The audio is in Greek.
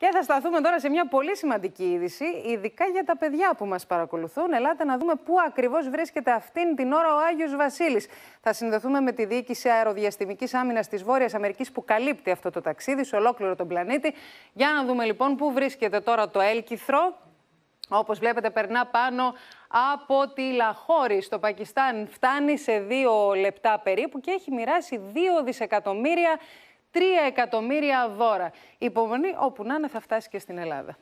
Και θα σταθούμε τώρα σε μια πολύ σημαντική είδηση, ειδικά για τα παιδιά που μας παρακολουθούν. Ελάτε να δούμε πού ακριβώς βρίσκεται αυτήν την ώρα ο Άγιος Βασίλης. Θα συνδεθούμε με τη διοίκηση αεροδιαστημικής άμυνας της Βόρειας Αμερικής που καλύπτει αυτό το ταξίδι σε ολόκληρο τον πλανήτη. Για να δούμε λοιπόν πού βρίσκεται τώρα το Έλκυθρο. Όπως βλέπετε περνά πάνω από τη Λαχώρη στο Πακιστάν. Φτάνει σε δύο λεπτά περίπου και έχει μοιράσει δύο δισεκατομμύρια 3 εκατομμύρια δώρα. υπομονή όπου να είναι θα φτάσει και στην Ελλάδα.